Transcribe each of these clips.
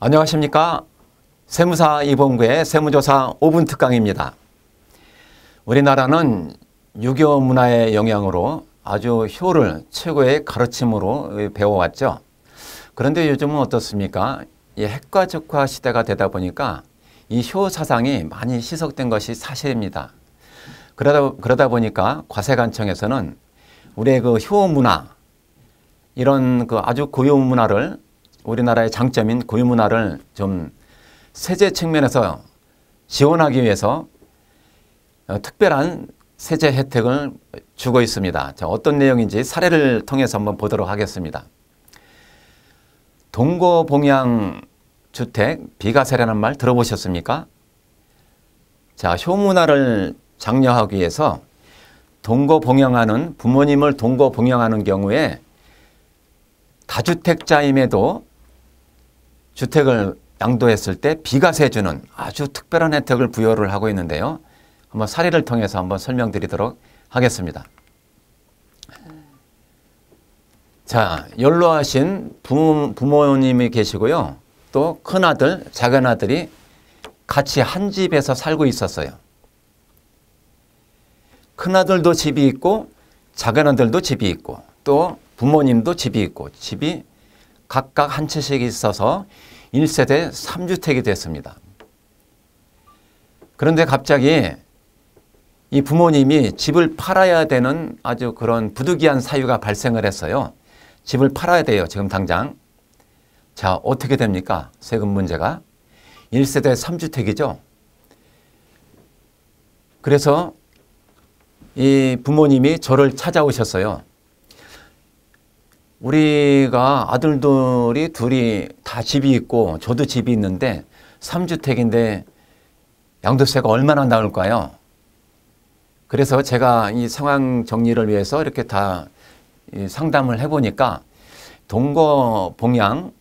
안녕하십니까. 세무사 이범구의 세무조사 5분 특강입니다. 우리나라는 유교 문화의 영향으로 아주 효를 최고의 가르침으로 배워왔죠. 그런데 요즘은 어떻습니까? 이 핵과 적화 시대가 되다 보니까 이 효 사상이 많이 희석된 것이 사실입니다. 그러다, 그러다 보니까 과세관청에서는 우리의 그 효 문화, 이런 그 아주 고유 문화를 우리나라의 장점인 고유 문화를 좀 세제 측면에서 지원하기 위해서 어, 특별한 세제 혜택을 주고 있습니다. 자, 어떤 내용인지 사례를 통해서 한번 보도록 하겠습니다. 동고봉양 주택 비과세라는 말 들어보셨습니까? 자, 효문화를 장려하기 위해서 동거봉양하는 부모님을 동거봉양하는 경우에 다주택자임에도 주택을 양도했을 때 비과세 주는 아주 특별한 혜택을 부여를 하고 있는데요. 한번 사례를 통해서 한번 설명드리도록 하겠습니다. 자, 연로하신 부모, 부모님이 계시고요. 또 큰아들, 작은아들이 같이 한 집에서 살고 있었어요. 큰아들도 집이 있고 작은아들도 집이 있고 또 부모님도 집이 있고 집이 각각 한 채씩 있어서 1세대 3주택이 됐습니다. 그런데 갑자기 이 부모님이 집을 팔아야 되는 아주 그런 부득이한 사유가 발생을 했어요. 집을 팔아야 돼요. 지금 당장. 자, 어떻게 됩니까? 세금 문제가. 1세대 3주택이죠. 그래서 이 부모님이 저를 찾아오셨어요. 우리가 아들들이 둘이 다 집이 있고 저도 집이 있는데 3주택인데 양도세가 얼마나 나올까요? 그래서 제가 이 상황 정리를 위해서 이렇게 다 상담을 해보니까 동거 봉양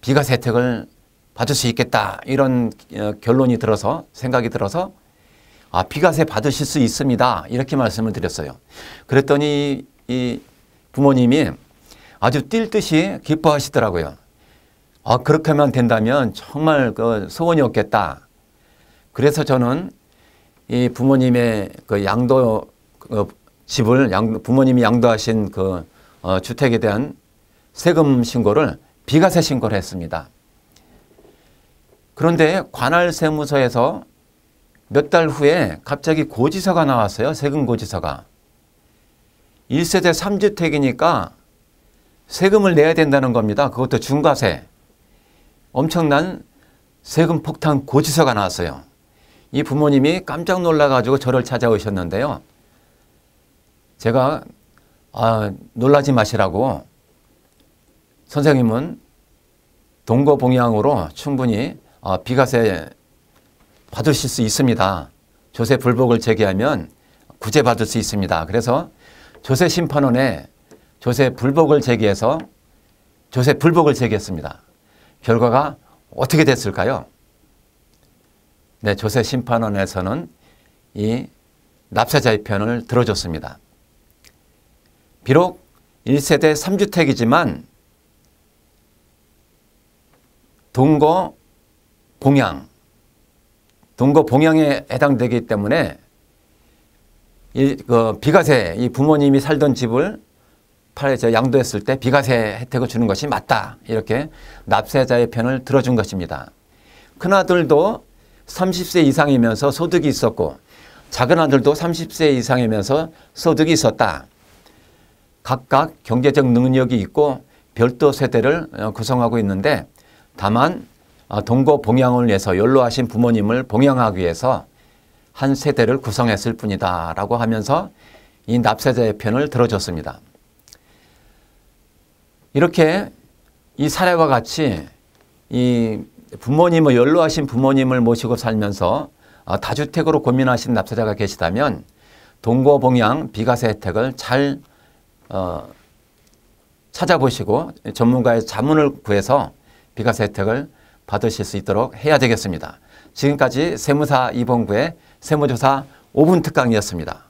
비과세 택을 받을 수 있겠다 이런 어, 결론이 들어서 생각이 들어서 아 비과세 받으실 수 있습니다 이렇게 말씀을 드렸어요. 그랬더니 이 부모님이 아주 뛸 듯이 기뻐하시더라고요. 아, 그렇게 만 된다면 정말 그 소원이 없겠다. 그래서 저는 이 부모님의 그 양도 그 집을 양, 부모님이 양도하신 그 어, 주택에 대한 세금 신고를 비과세 신고를 했습니다. 그런데 관할세무서에서 몇 달 후에 갑자기 고지서가 나왔어요. 세금 고지서가. 1세대 3주택이니까 세금을 내야 된다는 겁니다. 그것도 중과세. 엄청난 세금 폭탄 고지서가 나왔어요. 이 부모님이 깜짝 놀라가지고 저를 찾아오셨는데요. 제가 아, 놀라지 마시라고 선생님은 동거봉양으로 충분히 아, 비과세 받으실 수 있습니다. 조세 불복을 제기하면 구제받을 수 있습니다. 그래서 조세 심판원에 조세 불복을 제기해서 조세 불복을 제기했습니다. 결과가 어떻게 됐을까요? 네, 조세 심판원에서는 이 납세자의 편을 들어줬습니다. 비록 1세대 3주택이지만 동거 봉양, 동거 봉양에 해당되기 때문에 이, 그 비과세, 이 부모님이 살던 집을 18에 저 양도했을 때 비과세 혜택을 주는 것이 맞다. 이렇게 납세자의 편을 들어준 것입니다. 큰아들도 30세 이상이면서 소득이 있었고 작은아들도 30세 이상이면서 소득이 있었다. 각각 경제적 능력이 있고 별도 세대를 어, 구성하고 있는데 다만 어, 동거 봉양을 위해서 연로하신 부모님을 봉양하기 위해서 한 세대를 구성했을 뿐이다 라고 하면서 이 납세자의 편을 들어줬습니다. 이렇게 이 사례와 같이 이 부모님을 뭐 연로하신 부모님을 모시고 살면서 아, 다주택으로 고민하신 납세자가 계시다면 동거봉양 비과세 혜택을 잘 어, 찾아보시고 전문가의 자문을 구해서 비과세 혜택을 받으실 수 있도록 해야 되겠습니다. 지금까지 세무사 이봉구의 세무조사 5분 특강이었습니다.